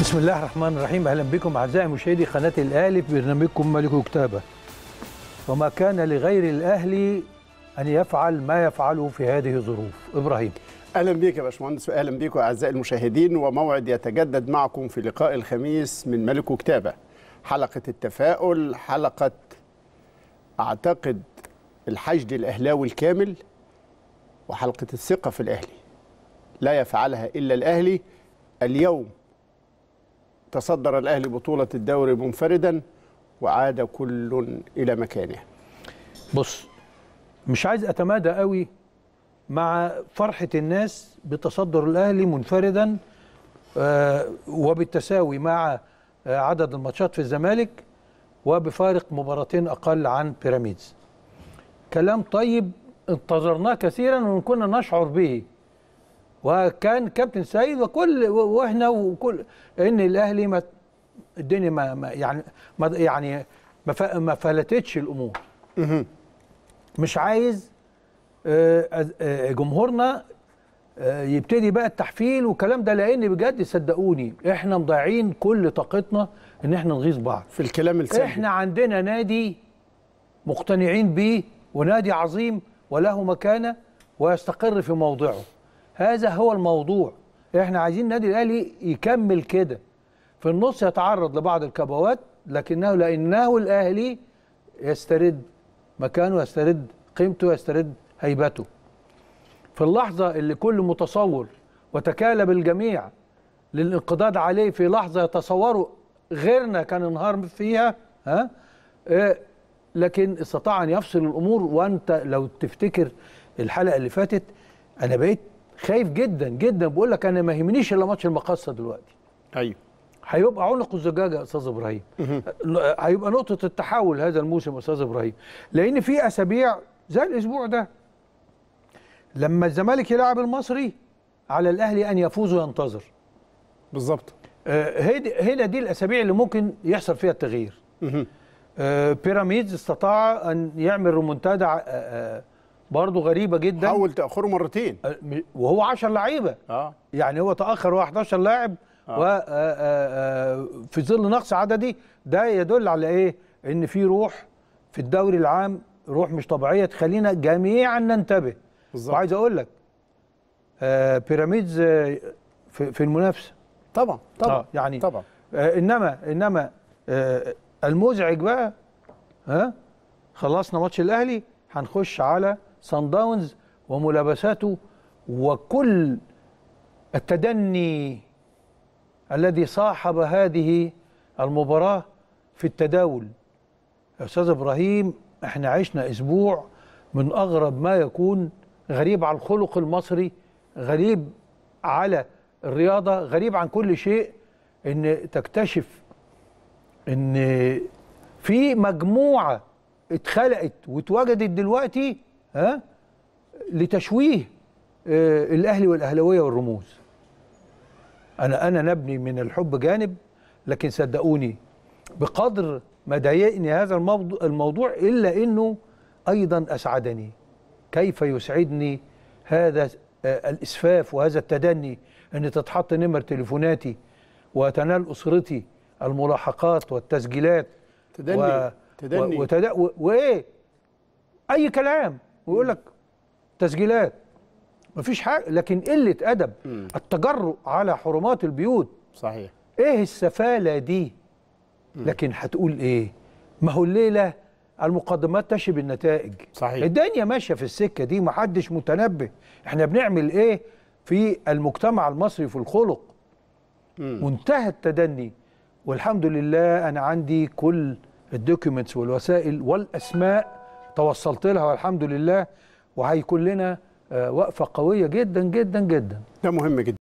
بسم الله الرحمن الرحيم اهلا بكم اعزائي مشاهدي قناه الاهلي في برنامجكم ملك الكتابه وما كان لغير الاهلي ان يفعل ما يفعله في هذه الظروف ابراهيم اهلا بيك يا باشمهندس واهلا بيكم اعزائي المشاهدين وموعد يتجدد معكم في لقاء الخميس من ملك كتابه حلقه التفاؤل حلقه اعتقد الحشد الاهلاوي الكامل وحلقه الثقه في الاهلي لا يفعلها الا الاهلي اليوم تصدر الأهلي بطولة الدوري منفردا وعاد كل إلى مكانه بص مش عايز أتمادى قوي مع فرحة الناس بتصدر الأهلي منفردا آه، وبالتساوي مع آه، عدد الماتشات في الزمالك وبفارق مباراتين أقل عن بيراميدز كلام طيب انتظرناه كثيرا وكنا نشعر به وكان كابتن سيد وكل واحنا وكل ان الاهلي ما الدنيا ما, يعني ما يعني ما, ما فلتتش الامور مش عايز آه، آه، جمهورنا آه، يبتدي بقى التحفيل والكلام ده لان بجد صدقوني احنا مضيعين كل طاقتنا ان احنا نغيظ بعض في الكلام السلبي احنا عندنا نادي مقتنعين بيه ونادي عظيم وله مكانه ويستقر في موضعه هذا هو الموضوع احنا عايزين النادي الاهلي يكمل كده في النص يتعرض لبعض الكبوات لكنه لانه الاهلي يسترد مكانه يسترد قيمته يسترد هيبته في اللحظه اللي كل متصور وتكالب الجميع للانقضاض عليه في لحظه يتصوروا غيرنا كان انهار فيها ها إيه لكن استطاع ان يفصل الامور وانت لو تفتكر الحلقه اللي فاتت انا بقيت خايف جدا جدا بقول لك انا ما يهمنيش الا ماتش المقاصه دلوقتي ايوه هيبقى عنق الزجاجه يا استاذ ابراهيم هيبقى نقطه التحول هذا الموسم يا استاذ ابراهيم لان في اسابيع زي الاسبوع ده لما الزمالك يلعب المصري على الاهلي ان يفوز وينتظر بالظبط هنا آه، دي الاسابيع اللي ممكن يحصل فيها التغيير آه، بيراميدز استطاع ان يعمل رومونتادا آه، برضه غريبه جدا حاول تاخره مرتين أه، وهو 10 لعيبه اه يعني هو تاخر و11 لاعب آه. و آآ آه، آه، و في ظل نقص عددي ده يدل على ايه ان في روح في الدوري العام روح مش طبيعيه تخلينا جميعا ننتبه بالظبط وعايز اقول لك بيراميدز في, في المنافسه طبعا طبعا آه يعني طبعا آه انما انما آه المزعج بقى ها خلصنا ماتش الاهلي هنخش على سان داونز وملابساته وكل التدني الذي صاحب هذه المباراة في التداول يا أستاذ إبراهيم احنا عشنا أسبوع من أغرب ما يكون غريب على الخلق المصري غريب على الرياضة غريب عن كل شيء ان تكتشف ان في مجموعة اتخلقت واتوجدت دلوقتي ها لتشويه آه، الاهلي والاهلاويه والرموز انا انا نبني من الحب جانب لكن صدقوني بقدر ما ضايقني هذا الموضوع, الموضوع الا انه ايضا اسعدني كيف يسعدني هذا آه، الاسفاف وهذا التدني ان تتحط نمر تليفوناتي وتنال اسرتي الملاحقات والتسجيلات تدني و... تدني و... وتد... و... وايه اي كلام ويقول لك تسجيلات مفيش حاجه لكن قله ادب التجرؤ على حرمات البيوت صحيح ايه السفاله دي لكن هتقول ايه ما هو الليله المقدمات تشب النتائج صحيح الدنيا ماشيه في السكه دي محدش متنبه احنا بنعمل ايه في المجتمع المصري في الخلق مم. منتهى التدني والحمد لله انا عندي كل الدوكيومنتس والوسائل والاسماء توصلت لها والحمد لله وهيكون لنا آه، وقفه قويه جدا جدا جدا ده مهم جدا